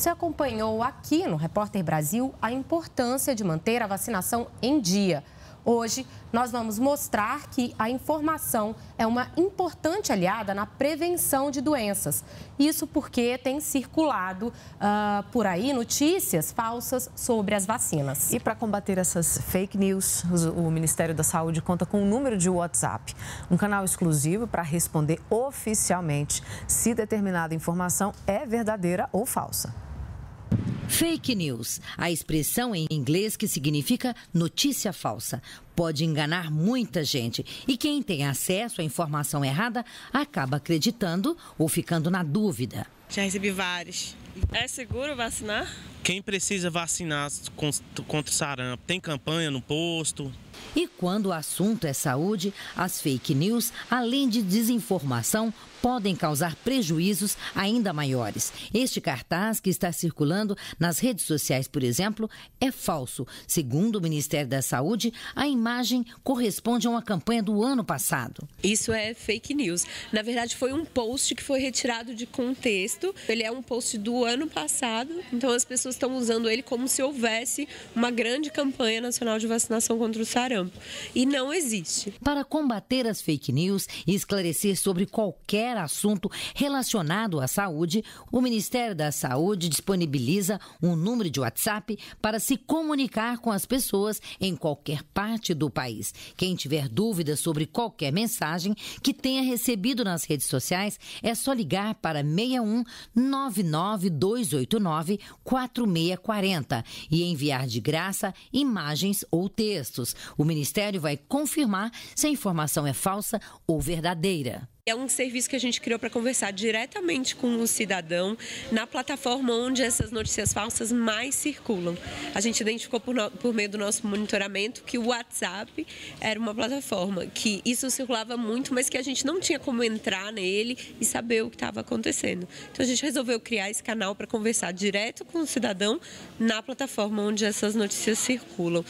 Você acompanhou aqui no Repórter Brasil a importância de manter a vacinação em dia. Hoje, nós vamos mostrar que a informação é uma importante aliada na prevenção de doenças. Isso porque tem circulado uh, por aí notícias falsas sobre as vacinas. E para combater essas fake news, o Ministério da Saúde conta com um número de WhatsApp, um canal exclusivo para responder oficialmente se determinada informação é verdadeira ou falsa. Fake news, a expressão em inglês que significa notícia falsa, pode enganar muita gente e quem tem acesso à informação errada acaba acreditando ou ficando na dúvida. Já recebi vários. É seguro vacinar? Quem precisa vacinar contra sarampo? Tem campanha no posto? E quando o assunto é saúde, as fake news, além de desinformação, podem causar prejuízos ainda maiores. Este cartaz que está circulando nas redes sociais, por exemplo, é falso. Segundo o Ministério da Saúde, a imagem corresponde a uma campanha do ano passado. Isso é fake news. Na verdade, foi um post que foi retirado de contexto. Ele é um post do ano ano passado. Então as pessoas estão usando ele como se houvesse uma grande campanha nacional de vacinação contra o sarampo. E não existe. Para combater as fake news e esclarecer sobre qualquer assunto relacionado à saúde, o Ministério da Saúde disponibiliza um número de WhatsApp para se comunicar com as pessoas em qualquer parte do país. Quem tiver dúvidas sobre qualquer mensagem que tenha recebido nas redes sociais, é só ligar para 61 99 9289 4640 e enviar de graça imagens ou textos. O Ministério vai confirmar se a informação é falsa ou verdadeira é um serviço que a gente criou para conversar diretamente com o cidadão na plataforma onde essas notícias falsas mais circulam. A gente identificou por, no, por meio do nosso monitoramento que o WhatsApp era uma plataforma que isso circulava muito, mas que a gente não tinha como entrar nele e saber o que estava acontecendo. Então a gente resolveu criar esse canal para conversar direto com o cidadão na plataforma onde essas notícias circulam.